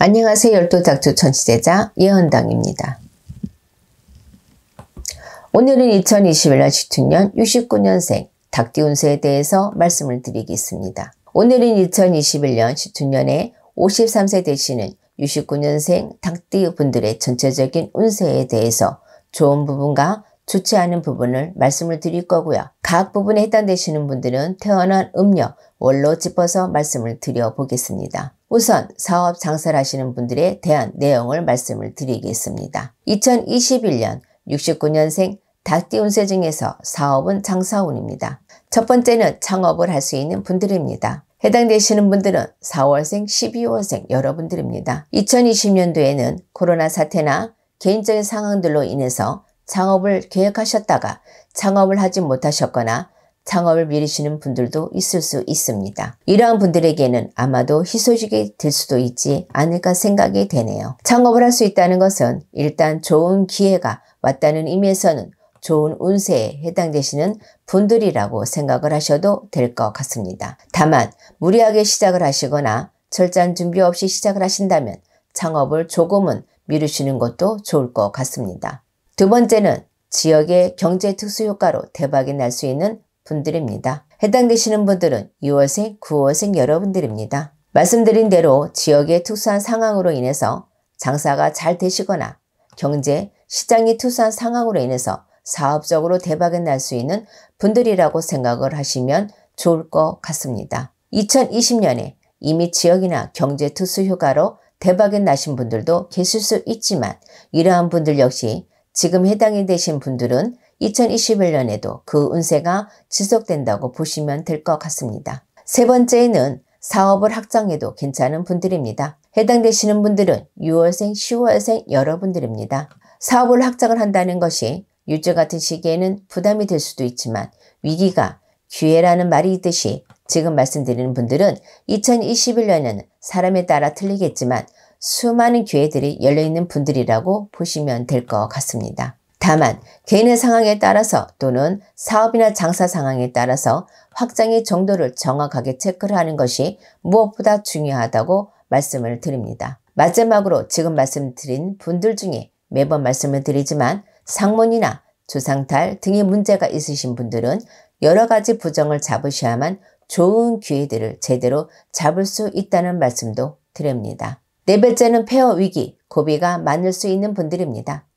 안녕하세요. 열도작조 천시대자 예언당입니다. 오늘은 2021년 시춘년 69년생 닭띠운세에 대해서 말씀을 드리겠습니다. 오늘은 2021년 시춘년에 53세 되시는 69년생 닭띠분들의 전체적인 운세에 대해서 좋은 부분과 좋지 않은 부분을 말씀을 드릴 거고요. 각 부분에 해당되시는 분들은 태어난 음력, 월로 짚어서 말씀을 드려보겠습니다. 우선 사업 장사를 하시는 분들에 대한 내용을 말씀을 드리겠습니다. 2021년 69년생 닭띠운세 중에서 사업은 장사운입니다. 첫 번째는 창업을 할 수 있는 분들입니다. 해당되시는 분들은 4월생, 12월생 여러분들입니다. 2020년도에는 코로나 사태나 개인적인 상황들로 인해서 창업을 계획하셨다가 창업을 하지 못하셨거나 창업을 미루시는 분들도 있을 수 있습니다. 이러한 분들에게는 아마도 희소식이 될 수도 있지 않을까 생각이 되네요. 창업을 할 수 있다는 것은 일단 좋은 기회가 왔다는 의미에서는 좋은 운세에 해당되시는 분들이라고 생각을 하셔도 될 것 같습니다. 다만 무리하게 시작을 하시거나 철저한 준비 없이 시작을 하신다면 창업을 조금은 미루시는 것도 좋을 것 같습니다. 두 번째는 지역의 경제 특수 효과로 대박이 날 수 있는 분들입니다. 해당되시는 분들은 6월생, 9월생 여러분들입니다. 말씀드린 대로 지역의 특수한 상황으로 인해서 장사가 잘 되시거나 경제, 시장이 특수한 상황으로 인해서 사업적으로 대박이 날 수 있는 분들이라고 생각을 하시면 좋을 것 같습니다. 2020년에 이미 지역이나 경제 특수 효과로 대박이 나신 분들도 계실 수 있지만 이러한 분들 역시 지금 해당이 되신 분들은 2021년에도 그 운세가 지속된다고 보시면 될 것 같습니다. 세 번째는 사업을 확장해도 괜찮은 분들입니다. 해당되시는 분들은 6월생, 10월생 여러분들입니다. 사업을 확장을 한다는 것이 유저 같은 시기에는 부담이 될 수도 있지만 위기가 기회라는 말이 있듯이 지금 말씀드리는 분들은 2021년에는 사람에 따라 틀리겠지만 수많은 기회들이 열려있는 분들이라고 보시면 될 것 같습니다. 다만 개인의 상황에 따라서 또는 사업이나 장사 상황에 따라서 확장의 정도를 정확하게 체크를 하는 것이 무엇보다 중요하다고 말씀을 드립니다. 마지막으로 지금 말씀드린 분들 중에 매번 말씀을 드리지만 상문이나 주상탈 등의 문제가 있으신 분들은 여러 가지 부정을 잡으셔야만 좋은 기회들을 제대로 잡을 수 있다는 말씀도 드립니다. 네 번째는 폐허 위기, 고비가 많을 수 있는 분들입니다.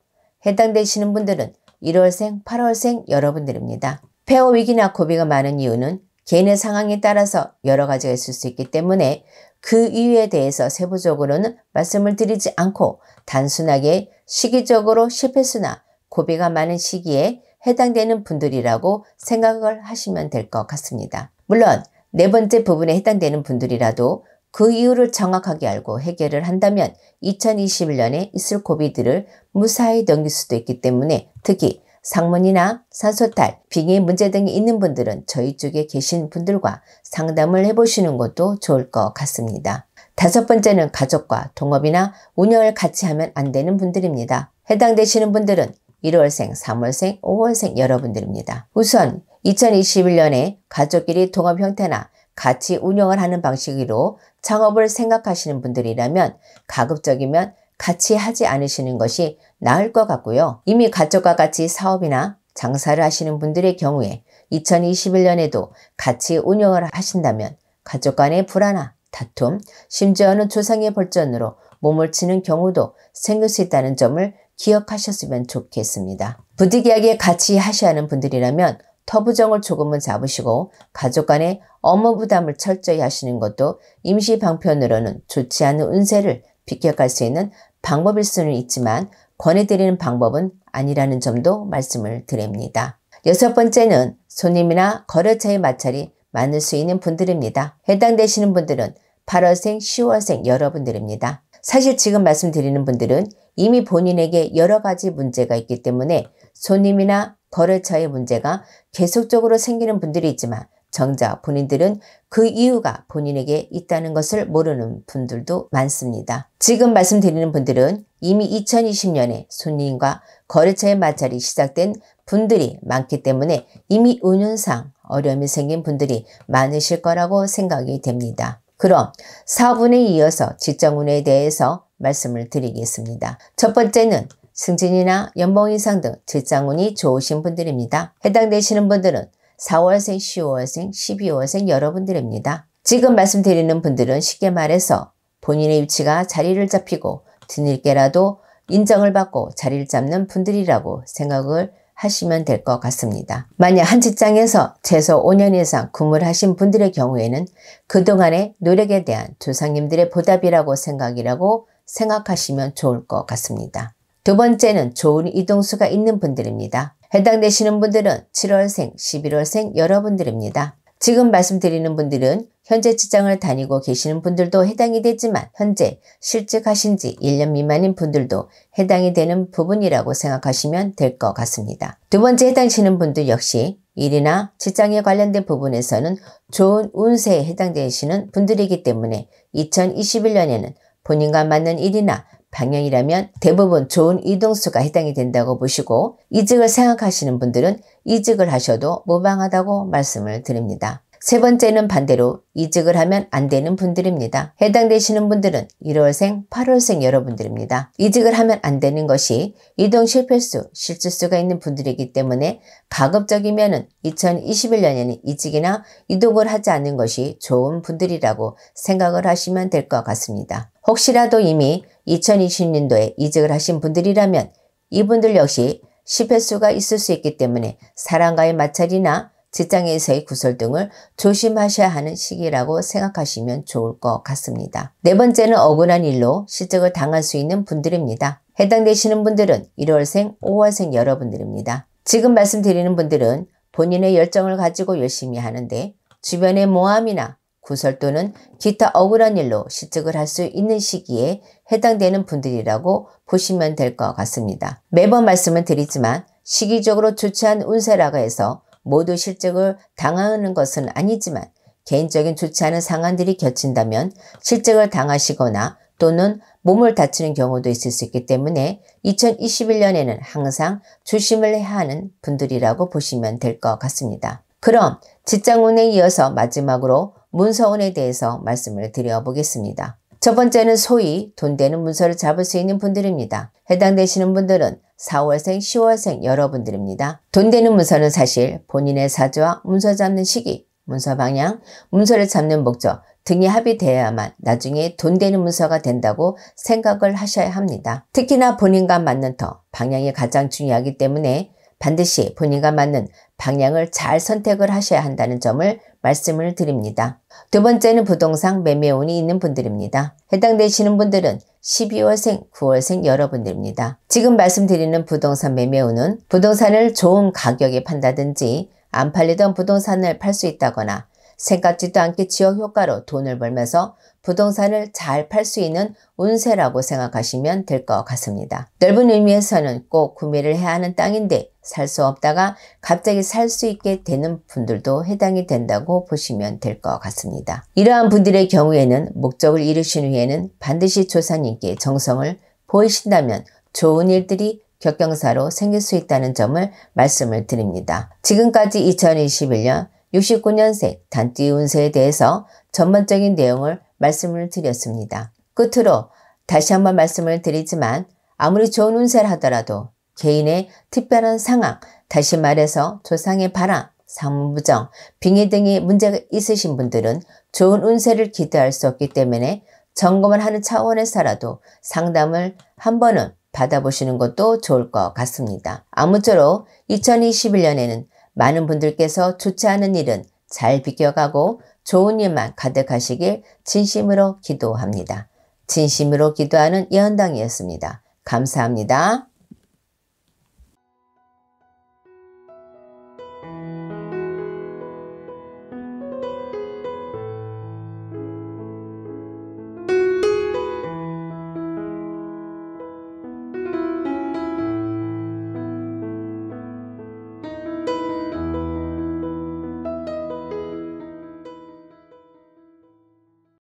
해당되시는 분들은 1월생, 8월생 여러분들입니다. 폐허 위기나 고비가 많은 이유는 개인의 상황에 따라서 여러 가지가 있을 수 있기 때문에 그 이유에 대해서 세부적으로는 말씀을 드리지 않고 단순하게 시기적으로 실패수나 고비가 많은 시기에 해당되는 분들이라고 생각을 하시면 될 것 같습니다. 물론 네 번째 부분에 해당되는 분들이라도 그 이유를 정확하게 알고 해결을 한다면 2021년에 있을 고비들을 무사히 넘길 수도 있기 때문에 특히 상문이나 산소탈, 빙의 문제 등이 있는 분들은 저희 쪽에 계신 분들과 상담을 해보시는 것도 좋을 것 같습니다. 다섯 번째는 가족과 동업이나 운영을 같이 하면 안 되는 분들입니다. 해당되시는 분들은 1월생, 3월생, 5월생 여러분들입니다. 우선 2021년에 가족끼리 동업 형태나 같이 운영을 하는 방식으로 창업을 생각하시는 분들이라면 가급적이면 같이 하지 않으시는 것이 나을 것 같고요. 이미 가족과 같이 사업이나 장사를 하시는 분들의 경우에 2021년에도 같이 운영을 하신다면 가족 간의 불안화, 다툼, 심지어는 조상의 벌전으로 몸을 치는 경우도 생길 수 있다는 점을 기억하셨으면 좋겠습니다. 부득이하게 같이 하셔야 하는 분들이라면 터부정을 조금은 잡으시고 가족 간의 업무 부담을 철저히 하시는 것도 임시 방편으로는 좋지 않은 운세를 비껴갈 수 있는 방법일 수는 있지만 권해드리는 방법은 아니라는 점도 말씀을 드립니다. 여섯 번째는 손님이나 거래처의 마찰이 많을 수 있는 분들입니다. 해당되시는 분들은 8월생, 10월생 여러분들입니다. 사실 지금 말씀드리는 분들은 이미 본인에게 여러 가지 문제가 있기 때문에 손님이나 거래처의 문제가 계속적으로 생기는 분들이 있지만 정작 본인들은 그 이유가 본인에게 있다는 것을 모르는 분들도 많습니다. 지금 말씀드리는 분들은 이미 2020년에 손님과 거래처의 마찰이 시작된 분들이 많기 때문에 이미 운영상 어려움이 생긴 분들이 많으실 거라고 생각이 됩니다. 그럼 4분에 이어서 직장 운에 대해서 말씀을 드리겠습니다. 첫 번째는 승진이나 연봉 인상 등 직장 운이 좋으신 분들입니다. 해당되시는 분들은 4월생, 10월생, 12월생 여러분들입니다. 지금 말씀드리는 분들은 쉽게 말해서 본인의 위치가 자리를 잡히고 드닐게라도 인정을 받고 자리를 잡는 분들이라고 생각을 하시면 될 것 같습니다. 만약 한 직장에서 최소 5년 이상 근무를 하신 분들의 경우에는 그동안의 노력에 대한 조상님들의 보답이라고 생각이라고 생각하시면 좋을 것 같습니다. 두 번째는 좋은 이동수가 있는 분들입니다. 해당되시는 분들은 7월생, 11월생 여러분들입니다. 지금 말씀드리는 분들은 현재 직장을 다니고 계시는 분들도 해당이 되지만 현재 실직하신 지 1년 미만인 분들도 해당이 되는 부분이라고 생각하시면 될 것 같습니다. 두 번째 해당되시는 분들 역시 일이나 직장에 관련된 부분에서는 좋은 운세에 해당되시는 분들이기 때문에 2021년에는 본인과 맞는 일이나 방향이라면 대부분 좋은 이동수가 해당이 된다고 보시고 이직을 생각하시는 분들은 이직을 하셔도 무방하다고 말씀을 드립니다. 세 번째는 반대로 이직을 하면 안 되는 분들입니다. 해당되시는 분들은 1월생, 8월생 여러분들입니다. 이직을 하면 안 되는 것이 이동 실패수, 실질수가 있는 분들이기 때문에 가급적이면 은 2021년에는 이직이나 이동을 하지 않는 것이 좋은 분들이라고 생각을 하시면 될 것 같습니다. 혹시라도 이미 2020년도에 이직을 하신 분들이라면 이분들 역시 10회수가 있을 수 있기 때문에 사람과의 마찰이나 직장에서의 구설 등을 조심하셔야 하는 시기라고 생각하시면 좋을 것 같습니다. 네 번째는 억울한 일로 실적을 당할 수 있는 분들입니다. 해당되시는 분들은 1월생, 5월생 여러분들입니다. 지금 말씀드리는 분들은 본인의 열정을 가지고 열심히 하는데 주변의 모함이나 구설 또는 기타 억울한 일로 실직을 할 수 있는 시기에 해당되는 분들이라고 보시면 될 것 같습니다. 매번 말씀을 드리지만 시기적으로 좋지 않은 운세라고 해서 모두 실적을 당하는 것은 아니지만 개인적인 좋지 않은 상황들이 겹친다면 실적을 당하시거나 또는 몸을 다치는 경우도 있을 수 있기 때문에 2021년에는 항상 조심을 해야 하는 분들이라고 보시면 될 것 같습니다. 그럼 직장 운에 이어서 마지막으로 문서원에 대해서 말씀을 드려보겠습니다. 첫 번째는 소위 돈 되는 문서를 잡을 수 있는 분들입니다. 해당되시는 분들은 4월생, 10월생 여러분들입니다. 돈 되는 문서는 사실 본인의 사주와 문서 잡는 시기, 문서 방향, 문서를 잡는 목적 등이 합의되어야만 나중에 돈 되는 문서가 된다고 생각을 하셔야 합니다. 특히나 본인과 맞는 터, 방향이 가장 중요하기 때문에 반드시 본인과 맞는 방향을 잘 선택을 하셔야 한다는 점을 말씀을 드립니다. 두 번째는 부동산 매매운이 있는 분들입니다. 해당되시는 분들은 12월생, 9월생 여러분들입니다. 지금 말씀드리는 부동산 매매운은 부동산을 좋은 가격에 판다든지 안 팔리던 부동산을 팔 수 있다거나 생각지도 않게 지역 효과로 돈을 벌면서 부동산을 잘 팔 수 있는 운세라고 생각하시면 될 것 같습니다. 넓은 의미에서는 꼭 구매를 해야 하는 땅인데 살 수 없다가 갑자기 살 수 있게 되는 분들도 해당이 된다고 보시면 될 것 같습니다. 이러한 분들의 경우에는 목적을 이루신 후에는 반드시 조사님께 정성을 보이신다면 좋은 일들이 격경사로 생길 수 있다는 점을 말씀을 드립니다. 지금까지 2021년 69년생 단띠 운세에 대해서 전반적인 내용을 말씀을 드렸습니다. 끝으로 다시 한번 말씀을 드리지만 아무리 좋은 운세를 하더라도 개인의 특별한 상황, 다시 말해서 조상의 바람, 상무부정, 빙의 등의 문제가 있으신 분들은 좋은 운세를 기대할 수 없기 때문에 점검을 하는 차원에서라도 상담을 한 번은 받아보시는 것도 좋을 것 같습니다. 아무쪼록 2021년에는 많은 분들께서 좋지 않은 일은 잘 비껴가고 좋은 일만 가득하시길 진심으로 기도합니다. 진심으로 기도하는 예언당이었습니다. 감사합니다.